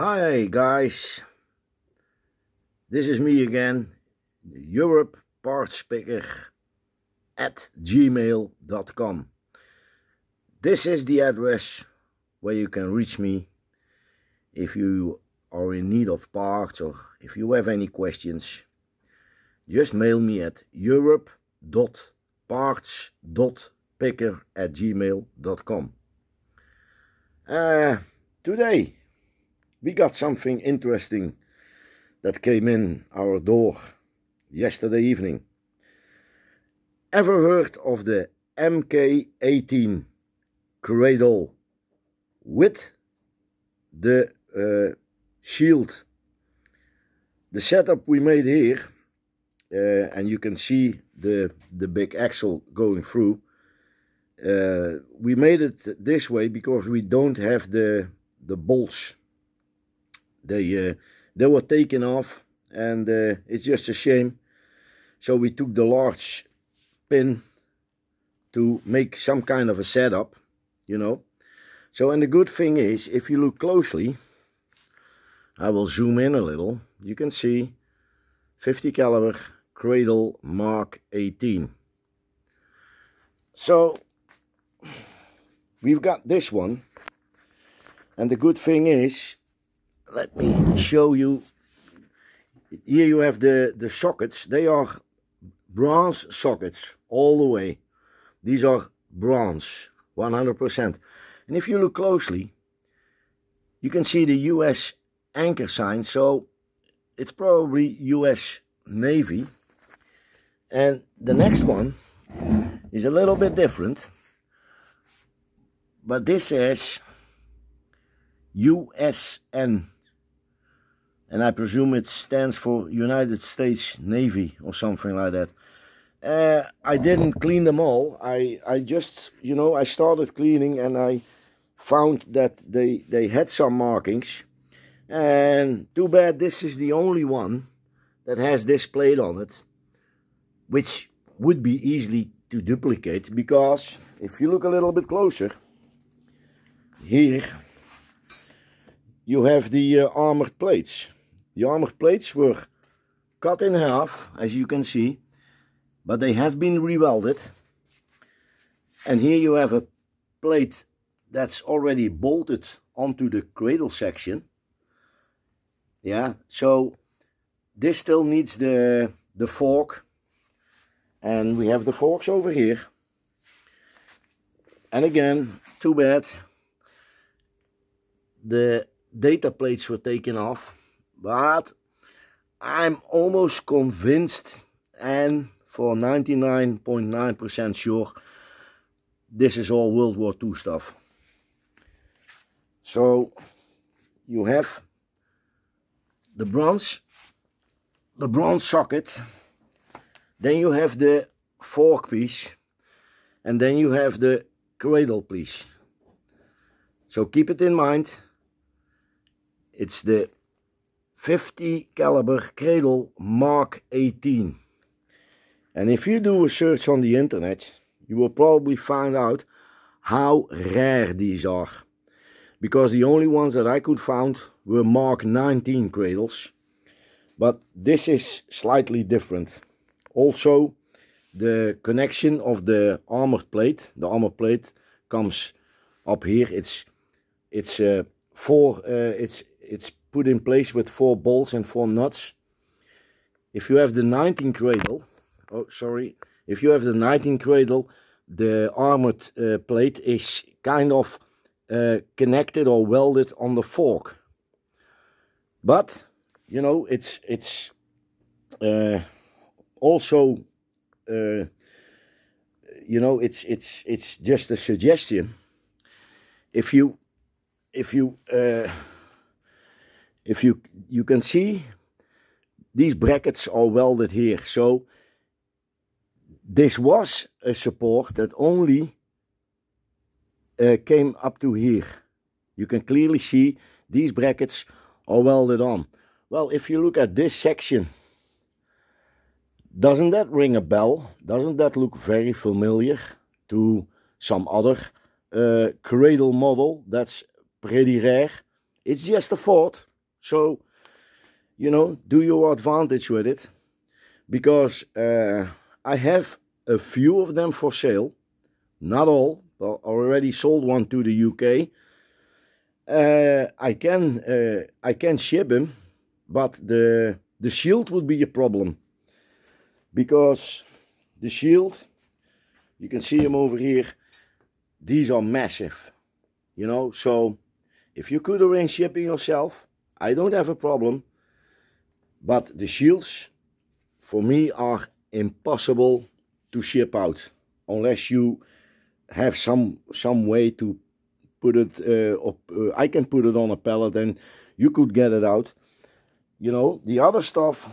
Hi guys, this is me again, Europe at gmail.com. This is the address where you can reach me if you are in need of parts or if you have any questions. Just mail me at europe.parts.picker at gmail.com. Uh, today we got something interesting that came in our door yesterday evening. Ever heard of the MK18 cradle with the uh, shield? The setup we made here, uh, and you can see the, the big axle going through, uh, we made it this way because we don't have the, the bolts they, uh, they were taken off and uh, it's just a shame. So we took the large pin to make some kind of a setup, you know. So, and the good thing is, if you look closely, I will zoom in a little, you can see 50 caliber Cradle Mark 18. So, we've got this one. And the good thing is, let me show you. Here you have the, the sockets. They are bronze sockets all the way. These are bronze, 100%. And if you look closely, you can see the US anchor sign. So it's probably US Navy. And the next one is a little bit different. But this is USN and I presume it stands for United States Navy or something like that. Uh, I didn't clean them all. I, I just, you know, I started cleaning and I found that they, they had some markings. And too bad this is the only one that has this plate on it, which would be easily to duplicate because if you look a little bit closer, here you have the uh, armored plates. The armor plates were cut in half, as you can see, but they have been rewelded. And here you have a plate that's already bolted onto the cradle section. Yeah, so this still needs the, the fork. And we have the forks over here. And again, too bad. The data plates were taken off but I'm almost convinced and for 99.9% percent 09 sure this is all World War II stuff. So you have the bronze, the bronze socket, then you have the fork piece and then you have the cradle piece. So keep it in mind, it's the 50 caliber cradle Mark 18. And if you do a search on the internet, you will probably find out how rare these are. Because the only ones that I could find were Mark 19 cradles. But this is slightly different. Also, the connection of the armored plate, the armor plate comes up here. It's it's uh, four. Uh, it's it's put in place with four bolts and four nuts. If you have the 19 cradle, oh sorry, if you have the 19 cradle, the armored uh, plate is kind of uh, connected or welded on the fork. But, you know, it's, it's uh, also, uh, you know, it's, it's, it's just a suggestion. If you, if you, uh, if you you can see these brackets are welded here so this was a support that only uh, came up to here you can clearly see these brackets are welded on well if you look at this section doesn't that ring a bell doesn't that look very familiar to some other uh, cradle model that's pretty rare it's just a thought so, you know, do your advantage with it because uh, I have a few of them for sale, not all. but I already sold one to the UK. Uh, I can uh, I can ship them, but the the shield would be a problem because the shield, you can see them over here. These are massive, you know. So if you could arrange shipping yourself, I don't have a problem, but the shields for me are impossible to ship out unless you have some some way to put it uh, up, uh, I can put it on a pallet and you could get it out you know the other stuff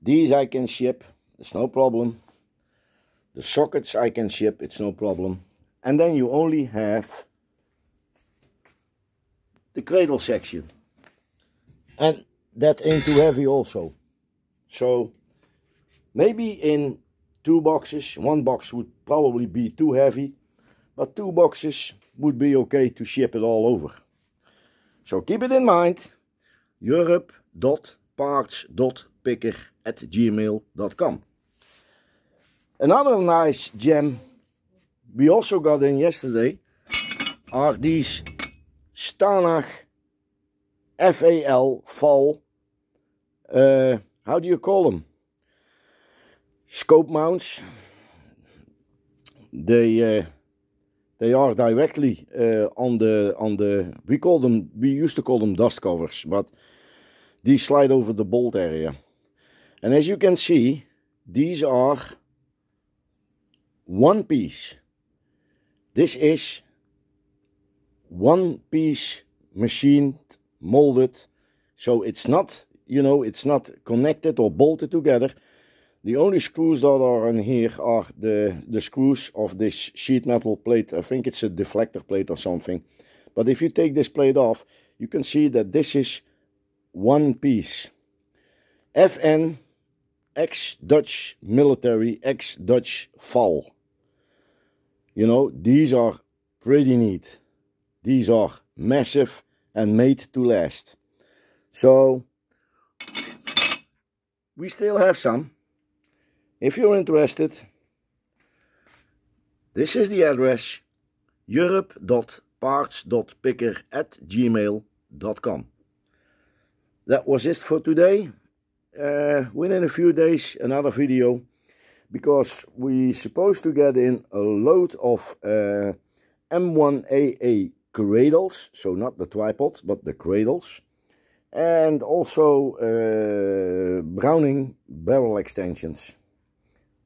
these I can ship it's no problem the sockets I can ship it's no problem and then you only have the cradle section and that ain't too heavy also so maybe in two boxes one box would probably be too heavy but two boxes would be okay to ship it all over so keep it in mind europe.parts.picker at gmail.com another nice gem we also got in yesterday are these Stanach F A L, fall. Uh, how do you call them? Scope mounts. They uh, they are directly uh, on the on the we call them we used to call them dust covers, but these slide over the bolt area. And as you can see, these are one piece. This is one piece machined molded. So it's not, you know, it's not connected or bolted together. The only screws that are in here are the, the screws of this sheet metal plate. I think it's a deflector plate or something. But if you take this plate off, you can see that this is one piece. FN X dutch military, X dutch fall. You know, these are pretty neat. These are massive and made to last. So we still have some. If you're interested, this is the address europe.parts.picker at gmail.com. That was it for today. Uh, within a few days, another video because we're supposed to get in a load of uh, M1AA cradles, so not the tripod, but the cradles. And also uh, Browning barrel extensions.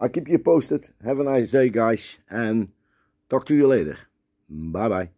I'll keep you posted. Have a nice day, guys. And talk to you later. Bye-bye.